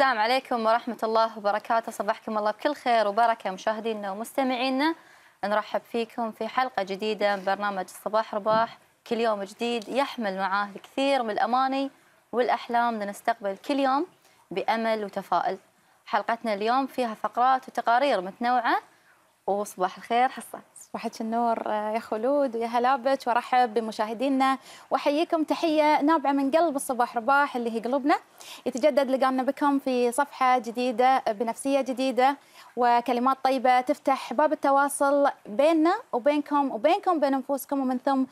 السلام عليكم ورحمة الله وبركاته صباحكم الله بكل خير وبركة مشاهدينا ومستمعينا نرحب فيكم في حلقة جديدة من برنامج الصباح رباح كل يوم جديد يحمل معاه الكثير من الأماني والأحلام لنستقبل كل يوم بأمل وتفاؤل حلقتنا اليوم فيها فقرات وتقارير متنوعة وصباح الخير حصل صباحك النور آه، يا خلود ويا هلا بك وارحب بمشاهدينا واحييكم تحيه نابعه من قلب الصباح رباح اللي هي قلوبنا يتجدد لقانا بكم في صفحه جديده بنفسيه جديده وكلمات طيبه تفتح باب التواصل بيننا وبينكم وبينكم بين انفسكم ومن ثم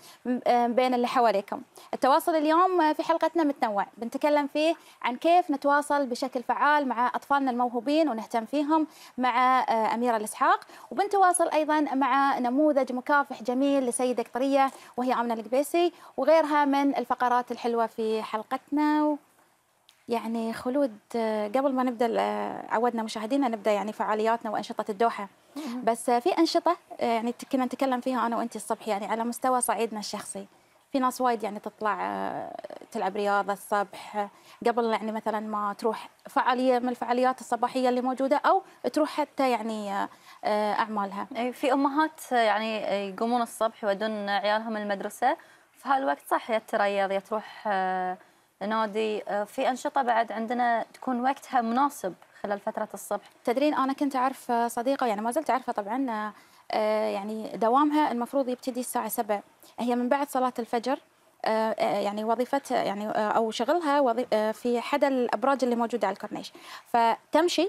آه، بين اللي حواليكم. التواصل اليوم في حلقتنا متنوع، بنتكلم فيه عن كيف نتواصل بشكل فعال مع اطفالنا الموهوبين ونهتم فيهم مع آه، اميره الاسحاق وبنتواصل ايضا مع نموذج مكافح جميل لسيدة قطرية وهي آمنة القبيسي وغيرها من الفقرات الحلوة في حلقتنا و... يعني خلود آه، قبل ما نبدا آه، عودنا مشاهدينا نبدا يعني فعالياتنا وانشطه الدوحه بس آه، في انشطه يعني كنا نتكلم فيها انا وانت الصبح يعني على مستوى صعيدنا الشخصي في ناس وايد يعني تطلع تلعب رياضه الصبح قبل يعني مثلا ما تروح فعاليه من الفعاليات الصباحيه اللي موجوده او تروح حتى يعني آه، اعمالها في امهات آه، يعني آه، يقومون الصبح يودون عيالهم المدرسه في هالوقت صح يا تريض يا تروح نادي في انشطه بعد عندنا تكون وقتها مناسب خلال فتره الصبح تدرين انا كنت اعرف صديقه يعني ما زلت اعرفها طبعا يعني دوامها المفروض يبتدي الساعه 7 هي من بعد صلاه الفجر يعني وظيفتها يعني او شغلها في حدا الابراج اللي موجوده على الكورنيش فتمشي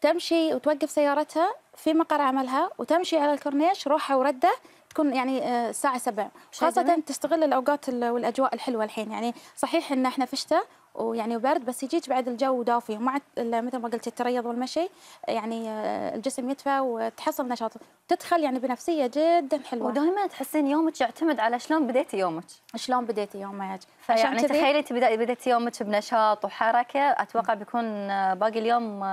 تمشي وتوقف سيارتها في مقر عملها وتمشي على الكورنيش روحها ورده تكون يعني آه، الساعه سبع خاصه تستغل الاوقات والاجواء الحلوه الحين يعني صحيح ان احنا في شتاء ويعني وبرد بس يجيك بعد الجو دافي ومع مثل ما قلت التريض والمشي يعني آه، الجسم يدفى وتحصل نشاط تدخل يعني بنفسيه جدا حلوه ودائما تحسين يومك يعتمد على شلون بديتي يومك شلون بديتي يومك فيعني تخيلي انت بديتي يومك بنشاط وحركه اتوقع بيكون آه، باقي اليوم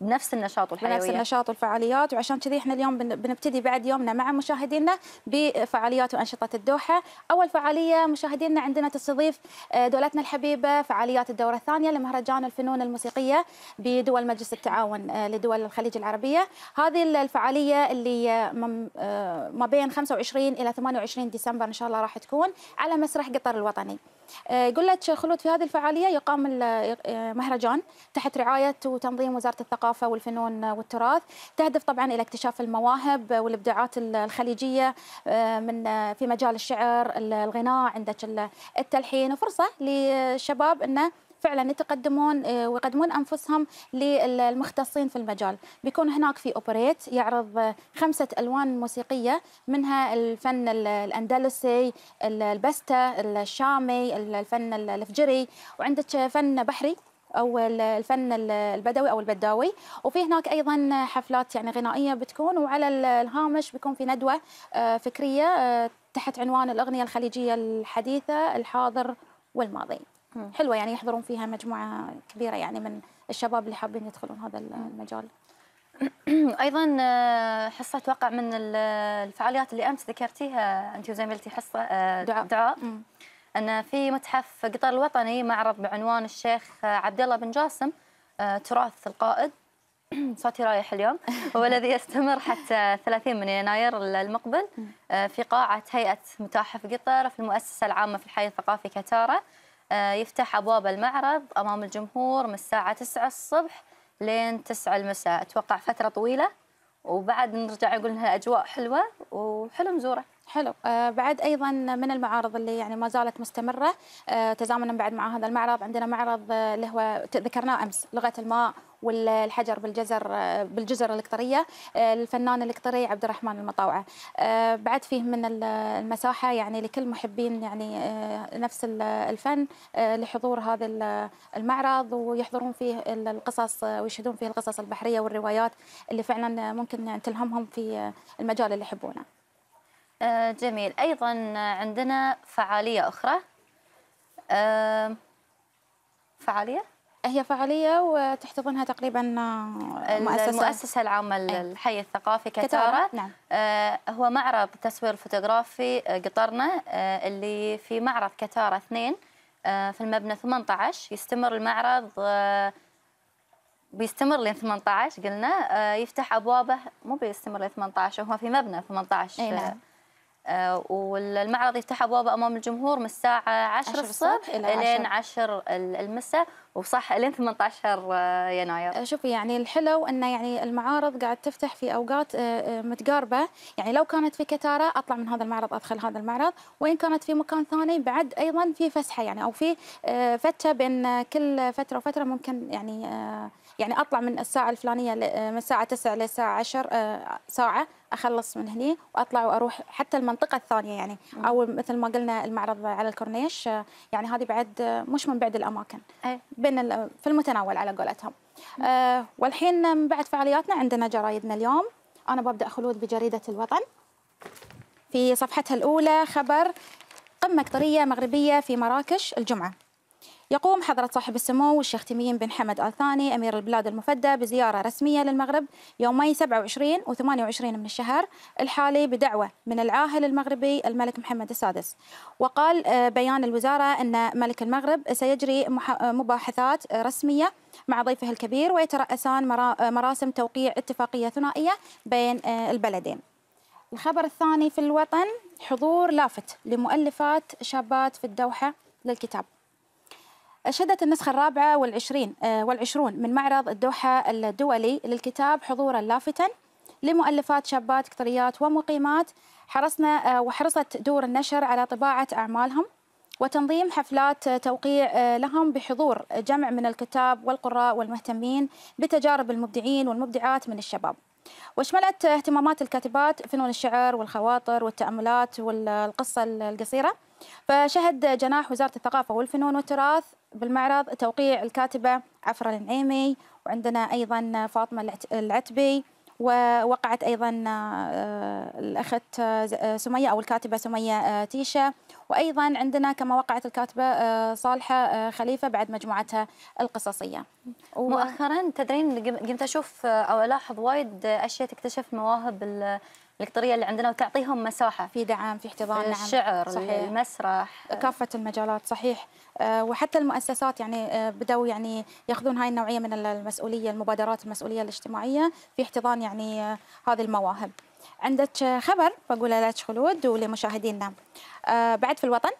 بنفس النشاط والحيوية بنفس النشاط والفعاليات وعشان كذي احنا اليوم بنبتدي بعد يومنا مع مشاهدينا بفعاليات وانشطه الدوحه، اول فعاليه مشاهدينا عندنا تستضيف آه، دولتنا الحبيبه فعاليات الدوره الثانيه لمهرجان الفنون الموسيقيه بدول مجلس التعاون آه، لدول الخليج العربيه، هذه الفعاليه اللي آه، ما بين 25 الى 28 ديسمبر ان شاء الله راح تكون على مسرح قطر الوطني. آه، لك خلود في هذه الفعالية يقام آه، مهرجان تحت رعاية وتنظيم وزارة الثقافة والفنون والتراث تهدف طبعا إلى اكتشاف المواهب والإبداعات الخليجية آه، من في مجال الشعر الغناء عندك التلحين وفرصة للشباب أنه فعلا يتقدمون آه، ويقدمون انفسهم للمختصين في المجال بيكون هناك في اوبريت يعرض آه، خمسه الوان موسيقيه منها الفن الاندلسي البستا الشامي الفن الفجري وعندك فن بحري او الفن البدوي او البداوي وفي هناك ايضا حفلات يعني غنائيه بتكون وعلى الهامش بيكون في ندوه آه، فكريه تحت عنوان الاغنيه الخليجيه الحديثه الحاضر والماضي حلوه يعني يحضرون فيها مجموعه كبيره يعني من الشباب اللي حابين يدخلون هذا المجال ايضا آه، حصه اتوقع من الفعاليات اللي امس ذكرتيها انت وزميلتي حصه آه، دعاء دعاء ان في متحف قطر الوطني معرض بعنوان الشيخ عبد الله بن جاسم آه، تراث القائد صوتي رايح اليوم والذي يستمر حتى 30 من يناير المقبل في قاعة هيئة متاحف قطر في المؤسسة العامة في الحي الثقافي كتارة آه، يفتح أبواب المعرض أمام الجمهور من الساعة 9 الصبح لين 9 المساء أتوقع فترة طويلة وبعد نرجع نقول انها اجواء حلوه وحلو نزوره. حلو آه بعد ايضا من المعارض اللي يعني ما زالت مستمره آه تزامنا بعد مع هذا المعرض عندنا معرض آه، اللي هو ذكرناه امس لغه الماء والحجر بالجزر بالجزر القطريه الفنان القطري عبد الرحمن المطاوعه آه، بعد فيه من المساحه يعني لكل محبين يعني آه، نفس الفن آه، لحضور هذا المعرض ويحضرون فيه القصص ويشهدون فيه القصص البحريه والروايات اللي فعلا ممكن تلهمهم في المجال اللي يحبونه جميل ايضا عندنا فعاليه اخرى فعاليه هي فعالية وتحتضنها تقريبا آه، مؤسسة المؤسسة العامة إيه. للحي الثقافي كتارة, كتارة. نعم. آه، هو معرض تصوير فوتوغرافي آه، قطرنا اللي في معرض كتارة اثنين في المبنى 18 يستمر المعرض بيستمر لين 18 قلنا يفتح أبوابه مو بيستمر لين 18 هو في مبنى 18 أي نعم. والمعرض يفتح ابوابه امام الجمهور من الساعه 10 الصبح إلى 10 المساء وصح لين 18 آه، يناير آه، شوفي يعني الحلو انه يعني المعارض قاعد تفتح في اوقات آه، متقاربه يعني لو كانت في كتاره اطلع من هذا المعرض ادخل هذا المعرض وان كانت في مكان ثاني بعد ايضا في فسحه يعني او في فتشه بين كل فتره وفتره ممكن يعني يعني اطلع من الساعه الفلانيه من الساعه 9 للساعه 10 ساعه اخلص من هني واطلع واروح حتى المنطقه الثانيه يعني او مثل ما قلنا المعرض على الكورنيش يعني هذه بعد مش من بعد الاماكن أي. بين في المتناول على قولتهم أه والحين من بعد فعالياتنا عندنا جرايدنا اليوم انا ببدا خلود بجريده الوطن في صفحتها الاولى خبر قمه قطريه مغربيه في مراكش الجمعه يقوم حضرة صاحب السمو الشيخ تميم بن حمد آل ثاني أمير البلاد المفدى بزيارة رسمية للمغرب يومي 27 و 28 من الشهر الحالي بدعوة من العاهل المغربي الملك محمد السادس وقال آه، بيان الوزارة أن ملك المغرب سيجري آه، مباحثات آه، رسمية مع ضيفه الكبير ويترأسان مراسم توقيع اتفاقية ثنائية بين البلدين الخبر الثاني في الوطن حضور لافت لمؤلفات شابات في الدوحة للكتاب شهدت النسخة الرابعة والعشرين آه، والعشرون من معرض الدوحة الدولي للكتاب حضورا لافتا لمؤلفات شابات كثريات ومقيمات حرصنا آه، وحرصت دور النشر على طباعة أعمالهم وتنظيم حفلات توقيع آه، لهم بحضور جمع من الكتاب والقراء والمهتمين بتجارب المبدعين والمبدعات من الشباب وشملت اهتمامات الكاتبات فنون الشعر والخواطر والتأملات والقصة القصيرة فشهد جناح وزارة الثقافة والفنون والتراث بالمعرض توقيع الكاتبة عفرة النعيمي وعندنا أيضا فاطمة العتبي ووقعت أيضا آه، الأخت آه، آه، سمية أو الكاتبة سمية تيشة وأيضا عندنا كما وقعت الكاتبة صالحة خليفة بعد مجموعتها القصصية مؤخرا تدرين قمت أشوف أو ألاحظ وايد أشياء تكتشف مواهب الإلكترونية اللي عندنا وتعطيهم مساحة في دعم في احتضان نعم الشعر صحيح. المسرح آه، كافة المجالات صحيح آه، وحتى المؤسسات يعني آه، بدأوا يعني ياخذون هاي النوعية من المسؤولية المبادرات المسؤولية الاجتماعية في احتضان يعني هذه المواهب عندك خبر بقوله لك خلود ولمشاهدينا بعد في الوطن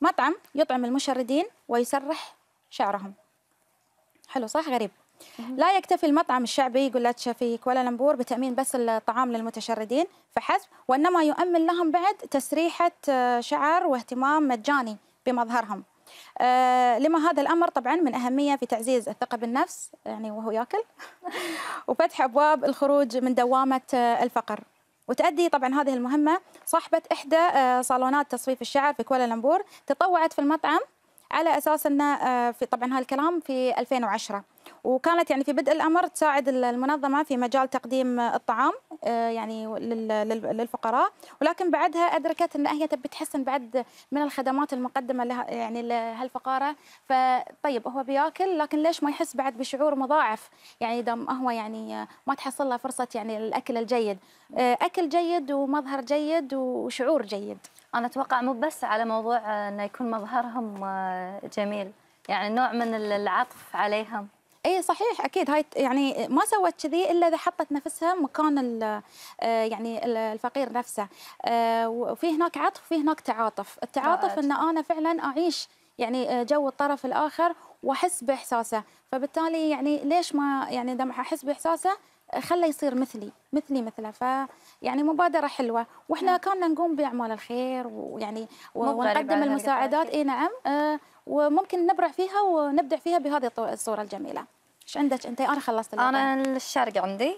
مطعم يطعم المشردين ويسرح شعرهم حلو صح غريب لا يكتفي المطعم الشعبي يقول جلاش في لمبور بتامين بس الطعام للمتشردين فحسب وانما يؤمن لهم بعد تسريحه آه، شعر واهتمام مجاني بمظهرهم آه، لما هذا الامر طبعا من اهميه في تعزيز الثقه بالنفس يعني وهو ياكل وفتح ابواب الخروج من دوامه آه، الفقر وتؤدي طبعا هذه المهمه صاحبه احدى صالونات تصفيف الشعر في كوالالمبور تطوعت في المطعم على اساس انه في طبعا هالكلام في 2010 وكانت يعني في بدء الامر تساعد المنظمه في مجال تقديم الطعام آه، يعني للفقراء ولكن بعدها ادركت ان هي تبي تحسن بعد من الخدمات المقدمه لها يعني لهالفقاره فطيب هو بياكل لكن ليش ما يحس بعد بشعور مضاعف يعني دام هو يعني ما تحصل له فرصه يعني الاكل الجيد آه، اكل جيد ومظهر جيد وشعور جيد انا اتوقع مو بس على موضوع انه يكون مظهرهم آه، جميل يعني نوع من العطف عليهم اي صحيح اكيد هاي يعني ما سوت كذي الا اذا حطت نفسها مكان آه، يعني الفقير نفسه آه، وفي هناك عطف وفي هناك تعاطف التعاطف ان انا فعلا اعيش يعني آه، جو الطرف الاخر واحس باحساسه فبالتالي يعني ليش ما يعني دام احس باحساسه خله يصير مثلي مثلي مثله ف يعني مبادره حلوه واحنا نعم. كنا نقوم باعمال الخير ويعني ونقدم المساعدات اي نعم وممكن نبرع فيها ونبدع فيها بهذه الصوره الجميله ايش عندك انت انا خلصت انا الشرق عندي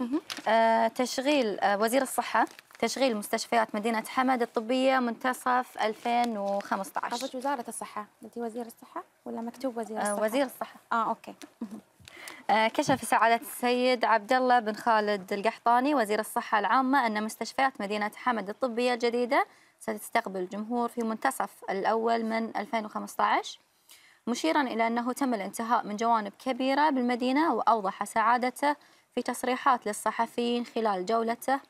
آه تشغيل آه وزير الصحه تشغيل مستشفيات مدينه حمد الطبيه منتصف 2015 قصدك وزاره الصحه انت وزير الصحه ولا مكتوب وزير آه، الصحه آه وزير الصحه اه اوكي آه، كشف سعادة السيد عبد الله بن خالد القحطاني وزير الصحة العامة أن مستشفيات مدينة حمد الطبية الجديدة ستستقبل الجمهور في منتصف الأول من 2015 مشيرا إلى أنه تم الانتهاء من جوانب كبيرة بالمدينة وأوضح سعادته في تصريحات للصحفيين خلال جولته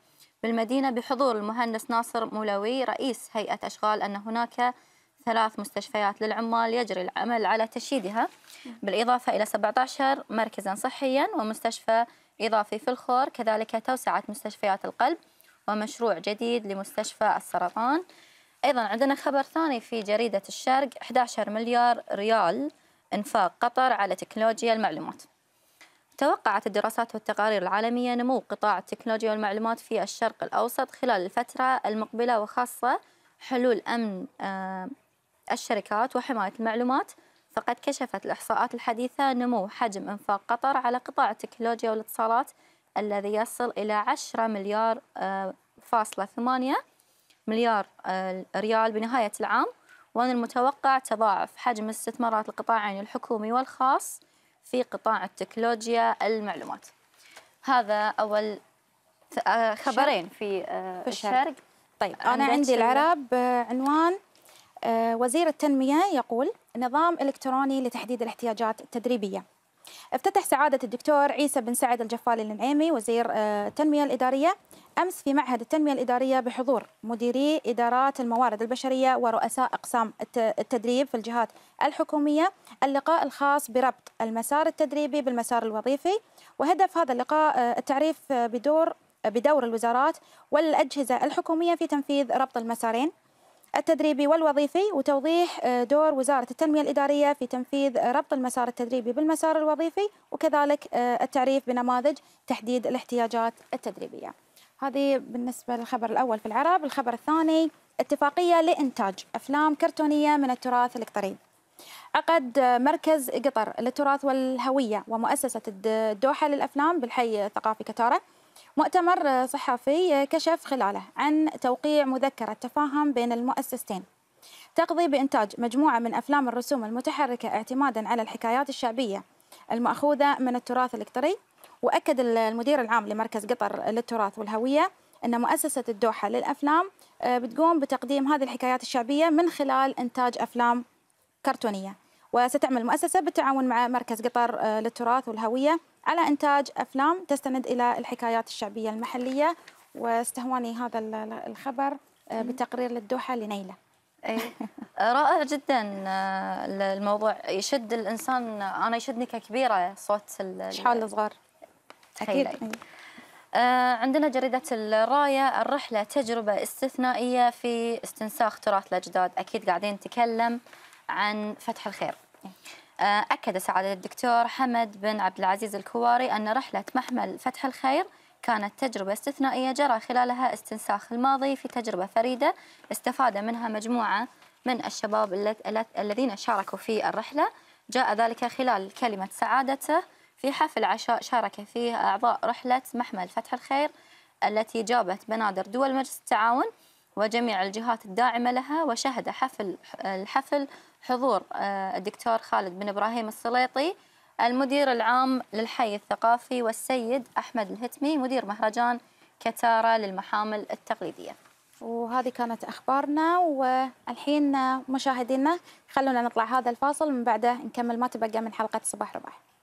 بالمدينة بحضور المهندس ناصر مولوي رئيس هيئة أشغال أن هناك ثلاث مستشفيات للعمال يجري العمل على تشييدها بالإضافة إلى 17 مركزا صحيا ومستشفى إضافي في الخور كذلك توسعت مستشفيات القلب ومشروع جديد لمستشفى السرطان أيضا عندنا خبر ثاني في جريدة الشرق 11 مليار ريال إنفاق قطر على تكنولوجيا المعلومات توقعت الدراسات والتقارير العالمية نمو قطاع التكنولوجيا والمعلومات في الشرق الأوسط خلال الفترة المقبلة وخاصة حلول أمن آه، الشركات وحماية المعلومات فقد كشفت الإحصاءات الحديثة نمو حجم إنفاق قطر على قطاع التكنولوجيا والاتصالات الذي يصل إلى 10 مليار آه، فاصلة ثمانية مليار آه، ريال بنهاية العام وأن المتوقع تضاعف حجم استثمارات القطاعين الحكومي والخاص في قطاع التكنولوجيا المعلومات هذا أول آه، خبرين في, آه، في الشرق طيب أنا عندي العرب عنوان وزير التنمية يقول نظام إلكتروني لتحديد الاحتياجات التدريبية افتتح سعادة الدكتور عيسى بن سعد الجفالي النعيمي وزير آه، التنمية الإدارية أمس في معهد التنمية الإدارية بحضور مديري إدارات الموارد البشرية ورؤساء أقسام التدريب في الجهات الحكومية اللقاء الخاص بربط المسار التدريبي بالمسار الوظيفي وهدف هذا اللقاء آه، التعريف بدور بدور الوزارات والأجهزة الحكومية في تنفيذ ربط المسارين التدريبي والوظيفي وتوضيح آه، دور وزارة التنمية الإدارية في تنفيذ آه، ربط المسار التدريبي بالمسار الوظيفي وكذلك آه، التعريف بنماذج تحديد الاحتياجات التدريبية هذه بالنسبة للخبر الأول في العرب الخبر الثاني اتفاقية لإنتاج أفلام كرتونية من التراث القطري عقد مركز قطر للتراث والهوية ومؤسسة الدوحة للأفلام بالحي الثقافي كتارة مؤتمر صحفي كشف خلاله عن توقيع مذكرة تفاهم بين المؤسستين تقضي بإنتاج مجموعة من أفلام الرسوم المتحركة اعتمادا على الحكايات الشعبية المأخوذة من التراث الإقطري وأكد المدير العام لمركز قطر للتراث والهوية أن مؤسسة الدوحة للأفلام آه، بتقوم بتقديم هذه الحكايات الشعبية من خلال إنتاج أفلام كرتونية وستعمل المؤسسة بالتعاون مع مركز قطر آه، للتراث والهوية على إنتاج أفلام تستند إلى الحكايات الشعبية المحلية واستهواني هذا الخبر آه، بتقرير للدوحة لنيلة أي. آه، رائع جدا الموضوع يشد الانسان انا يشدني ككبيره صوت شحال الصغار اكيد عندنا جريدة الراية الرحلة تجربة استثنائية في استنساخ تراث الأجداد أكيد قاعدين نتكلم عن فتح الخير آه، أكد سعادة الدكتور حمد بن عبد العزيز الكواري أن رحلة محمل فتح الخير كانت تجربة استثنائية جرى خلالها استنساخ الماضي في تجربة فريدة استفاد منها مجموعة من الشباب الذين شاركوا في الرحلة جاء ذلك خلال كلمة سعادته في حفل عشاء شارك فيه أعضاء رحلة محمل فتح الخير التي جابت بنادر دول مجلس التعاون وجميع الجهات الداعمة لها وشهد حفل الحفل حضور آه، الدكتور خالد بن إبراهيم السليطي المدير العام للحي الثقافي والسيد أحمد الهتمي مدير مهرجان كتارة للمحامل التقليدية وهذه كانت أخبارنا والحين مشاهدينا خلونا نطلع هذا الفاصل من بعده نكمل ما تبقى من حلقة صباح رباح